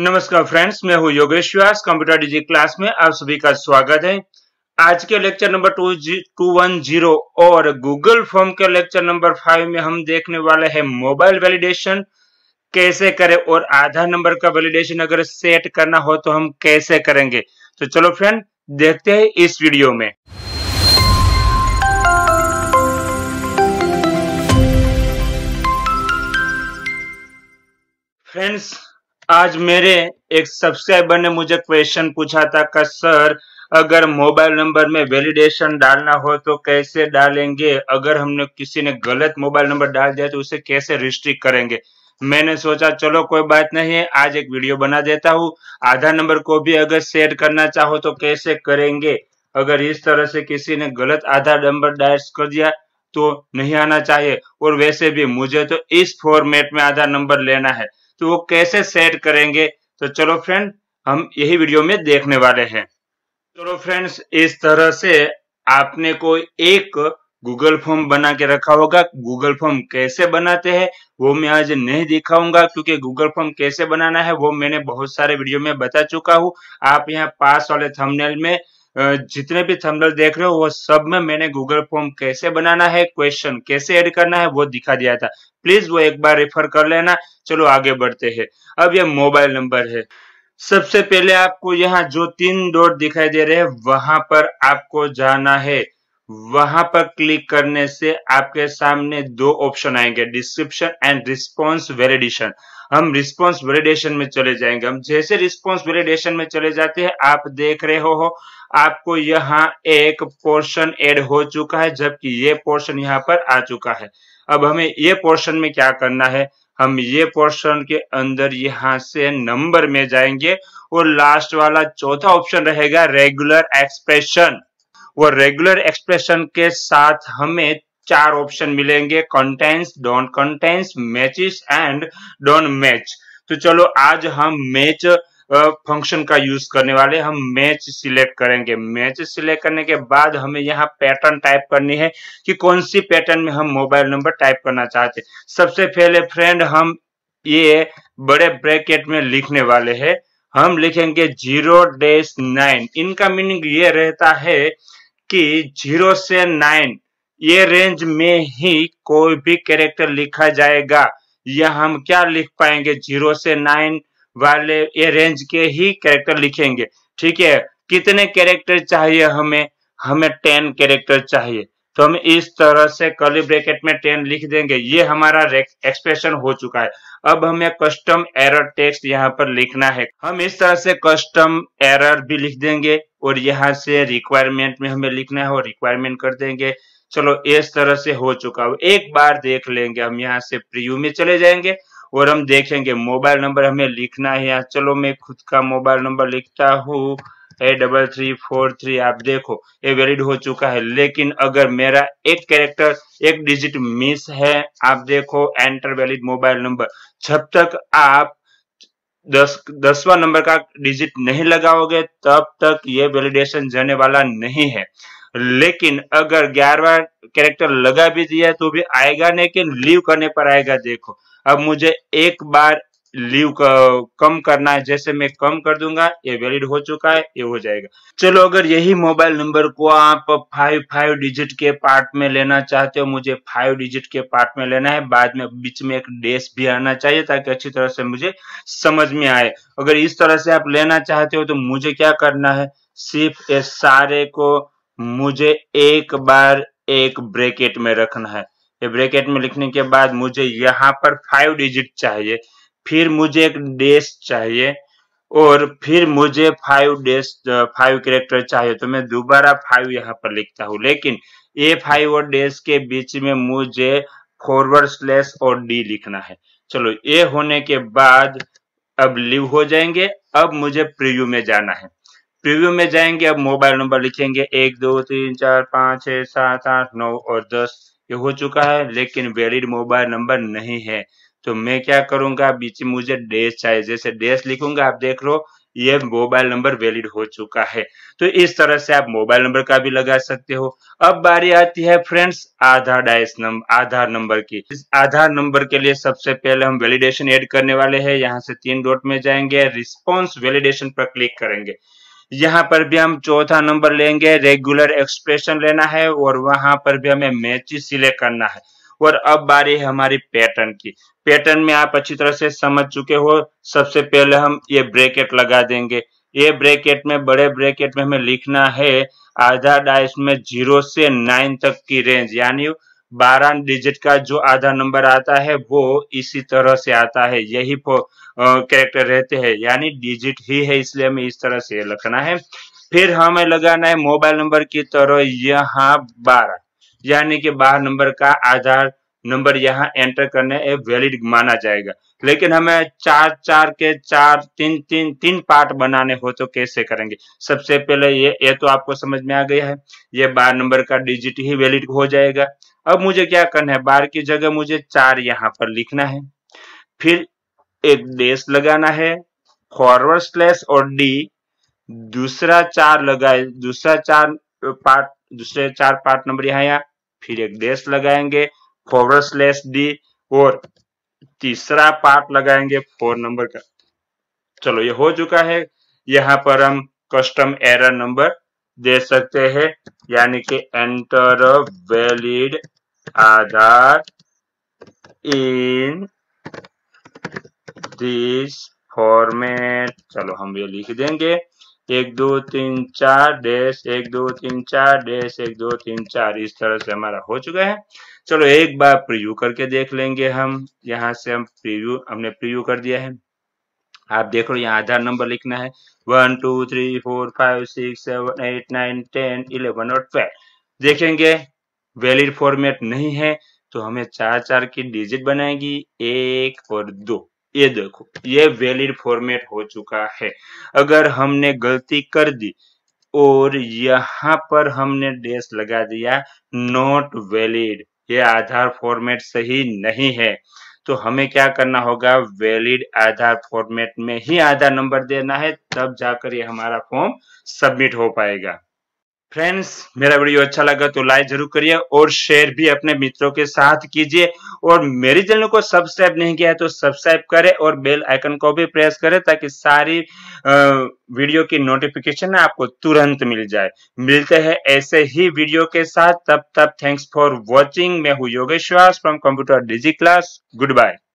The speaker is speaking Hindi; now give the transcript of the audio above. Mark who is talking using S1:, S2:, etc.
S1: नमस्कार फ्रेंड्स मैं हूं Yogesh Vyas computer digi class में आप सभी का स्वागत है आज के lecture number two G two one zero और गूगल फॉर्म के लेक्चर नंबर फाइव में हम देखने वाले हैं मोबाइल वैलिडेशन कैसे करें और आधार नंबर का वैलिडेशन अगर सेट करना हो तो हम कैसे करेंगे तो चलो फ्रेंड देखते हैं इस वीडियो में फ्रेंड्स आज मेरे एक सब्सक्राइबर ने मुझे क्वेश्चन पूछा था कि सर अगर मोबाइल नंबर में वैलिडेशन डालना हो तो कैसे डालेंगे अगर हमने किसी ने गलत मोबाइल नंबर डाल दिया तो उसे कैसे रिस्ट्रिक्ट करेंगे मैंने सोचा चलो कोई बात नहीं है आज एक वीडियो बना देता हूँ आधार नंबर को भी अगर सेट करना चाहो तो कैसे करेंगे अगर इस तरह से किसी ने गलत आधार नंबर डायल कर दिया तो नहीं आना चाहिए और वैसे भी मुझे तो इस फॉर्मेट में आधार नंबर लेना है तो वो कैसे सेट करेंगे तो चलो फ्रेंड हम यही वीडियो में देखने वाले हैं चलो फ्रेंड्स इस तरह से आपने कोई एक गूगल फॉर्म बना के रखा होगा गूगल फॉर्म कैसे बनाते हैं वो मैं आज नहीं दिखाऊंगा क्योंकि गूगल फॉर्म कैसे बनाना है वो मैंने बहुत सारे वीडियो में बता चुका हूँ आप यहाँ पास वाले थंबनेल में जितने भी थंबनेल देख रहे हो वो सब में मैंने गूगल फॉर्म कैसे बनाना है क्वेश्चन कैसे ऐड करना है वो दिखा दिया था प्लीज वो एक बार रेफर कर लेना चलो आगे बढ़ते हैं अब ये मोबाइल नंबर है सबसे पहले आपको यहाँ जो तीन डॉट दिखाई दे रहे हैं वहां पर आपको जाना है वहां पर क्लिक करने से आपके सामने दो ऑप्शन आएंगे डिस्क्रिप्शन एंड रिस्पॉन्स वेलिडेशन हम रिस्पॉन्स वेलिडेशन में चले जाएंगे हम जैसे रिस्पॉन्स वेलिडेशन में चले जाते हैं आप देख रहे हो आपको यहाँ एक पोर्शन ऐड हो चुका है जबकि ये पोर्शन यहाँ पर आ चुका है अब हमें ये पोर्शन में क्या करना है हम ये पोर्शन के अंदर यहाँ से नंबर में जाएंगे और लास्ट वाला चौथा ऑप्शन रहेगा रेगुलर एक्सप्रेशन वो रेगुलर एक्सप्रेशन के साथ हमें चार ऑप्शन मिलेंगे contains don't contains matches and don't match तो चलो आज हम मैच फंक्शन का यूज करने वाले हम मैच सिलेक्ट करेंगे मैच सिलेक्ट करने के बाद हमें यहाँ पैटर्न टाइप करनी है कि कौन सी पैटर्न में हम मोबाइल नंबर टाइप करना चाहते सबसे पहले फ्रेंड हम ये बड़े ब्रैकेट में लिखने वाले हैं हम लिखेंगे जीरो डैश नाइन इनका मीनिंग ये रहता है कि जीरो से नाइन ये रेंज में ही कोई भी कैरेक्टर लिखा जाएगा या हम क्या लिख पाएंगे जीरो से नाइन वाले ये रेंज के ही कैरेक्टर लिखेंगे ठीक है कितने कैरेक्टर चाहिए हमें हमें टेन कैरेक्टर चाहिए तो हम इस तरह से कली ब्रैकेट में टेन लिख देंगे ये हमारा एक्सप्रेशन हो चुका है अब हमें कस्टम एरर टेक्स्ट यहाँ पर लिखना है हम इस तरह से कस्टम एरर भी लिख देंगे और यहाँ से रिक्वायरमेंट में हमें लिखना है और रिक्वायरमेंट कर देंगे चलो इस तरह से हो चुका हो एक बार देख लेंगे हम यहाँ से प्रियू में चले जाएंगे और हम देखेंगे मोबाइल नंबर हमें लिखना है यहाँ चलो मैं खुद का मोबाइल नंबर लिखता हूँ A double three four three आप देखो ये वैलिड हो चुका है लेकिन अगर मेरा एक कैरेक्टर एक डिजिट मिस है आप देखो एंटर वैलिड मोबाइल नंबर जब तक आप दस दसवा नंबर का डिजिट नहीं लगाओगे तब तक ये वैलिडेशन जाने वाला नहीं है लेकिन अगर ग्यारहवा कैरेक्टर लगा भी दिया तो भी आएगा लेकिन लीव करने पर आएगा देखो अब मुझे एक बार लीव का कम करना है जैसे मैं कम कर दूंगा ये वैलिड हो चुका है ये हो जाएगा चलो अगर यही मोबाइल नंबर को आप फाइव फाइव डिजिट के पार्ट में लेना चाहते हो मुझे फाइव डिजिट के पार्ट में लेना है बाद में बीच में एक डेस भी आना चाहिए ताकि अच्छी तरह से मुझे समझ में आए अगर इस तरह से आप लेना चाहते हो तो मुझे क्या करना है सिर्फ ये सारे को मुझे एक बार एक ब्रेकेट में रखना है ये ब्रेकेट में लिखने के बाद मुझे यहाँ पर फाइव डिजिट चाहिए फिर मुझे एक डैश चाहिए और फिर मुझे फाइव डेस्ट फाइव कैरेक्टर चाहिए तो मैं दोबारा फाइव यहाँ पर लिखता हूँ लेकिन ए फाइव और डेस के बीच में मुझे फॉरवर्ड स्लैश और डी लिखना है चलो ए होने के बाद अब लिव हो जाएंगे अब मुझे प्रीव्यू में जाना है प्रीव्यू में जाएंगे अब मोबाइल नंबर लिखेंगे एक दो तीन चार पाँच छः सात आठ नौ और दस ये हो चुका है लेकिन वैलिड मोबाइल नंबर नहीं है तो मैं क्या करूंगा बीच में मुझे डेस चाहिए जैसे डेस लिखूंगा आप देख लो ये मोबाइल नंबर वैलिड हो चुका है तो इस तरह से आप मोबाइल नंबर का भी लगा सकते हो अब बारी आती है फ्रेंड्स आधार डाइस नंबर आधार नंबर की इस आधार नंबर के लिए सबसे पहले हम वैलिडेशन ऐड करने वाले हैं यहाँ से तीन डॉट में जाएंगे रिस्पॉन्स वैलिडेशन पर क्लिक करेंगे यहाँ पर भी हम चौथा नंबर लेंगे रेगुलर एक्सप्रेशन लेना है और वहां पर भी हमें मैच सिलेक्ट करना है और अब बारी है हमारी पैटर्न की पैटर्न में आप अच्छी तरह से समझ चुके हो सबसे पहले हम ये ब्रेकेट लगा देंगे ये ब्रेकेट में बड़े ब्रेकेट में हमें लिखना है आधा डाइस में जीरो से नाइन तक की रेंज यानी बारह डिजिट का जो आधा नंबर आता है वो इसी तरह से आता है यही कैरेक्टर रहते हैं यानी डिजिट ही है इसलिए हमें इस तरह से लिखना है फिर हमें लगाना है मोबाइल नंबर की तरह यहाँ बारह यानी कि बारह नंबर का आधार नंबर यहाँ एंटर करने वैलिड माना जाएगा लेकिन हमें चार चार के चार तीन तीन तीन पार्ट बनाने हो तो कैसे करेंगे सबसे पहले ये ये तो आपको समझ में आ गया है ये बार नंबर का डिजिट ही वैलिड हो जाएगा अब मुझे क्या करना है बार की जगह मुझे चार यहाँ पर लिखना है फिर एक डेस लगाना है फॉरवर्ड स्लैश और डी दूसरा चार लगाए दूसरा चार पार्ट दूसरे चार पार्ट नंबर यहाँ फिर एक डेस लगाएंगे फॉरवर्ड स्लैश डी और तीसरा पार्ट लगाएंगे फोर नंबर का चलो ये हो चुका है यहाँ पर हम कस्टम एरर नंबर दे सकते हैं यानी कि enter valid Aadhaar in this format चलो हम ये लिख देंगे एक दो तीन चार डैश एक दो तीन चार डैश एक दो तीन चार इस तरह से हमारा हो चुका है चलो एक बार प्रीव्यू करके देख लेंगे हम यहाँ से हम प्रीव्यू हमने प्रीव्यू कर दिया है आप देख लो यहाँ आधार नंबर लिखना है one two three four five six seven eight nine ten eleven और ट्वेल्व देखेंगे वैलिड फॉर्मेट नहीं है तो हमें चार चार की डिजिट बनाएगी एक और दो ये देखो ये वैलिड फॉर्मेट हो चुका है अगर हमने गलती कर दी और यहाँ पर हमने डेस्ट लगा दिया नॉट वैलिड ये आधार फॉर्मेट सही नहीं है तो हमें क्या करना होगा वैलिड आधार फॉर्मेट में ही आधार नंबर देना है तब जाकर ये हमारा फॉर्म सबमिट हो पाएगा फ्रेंड्स मेरा वीडियो अच्छा लगा तो लाइक जरूर करिए और शेयर भी अपने मित्रों के साथ कीजिए और मेरे चैनल को सब्सक्राइब नहीं किया है तो सब्सक्राइब करें और बेल आइकन को भी प्रेस करें ताकि सारी वीडियो की नोटिफिकेशन आपको तुरंत मिल जाए मिलते हैं ऐसे ही वीडियो के साथ तब तब थैंक्स फॉर वॉचिंग मैं हूँ योगेश्वास from computer digi class good bye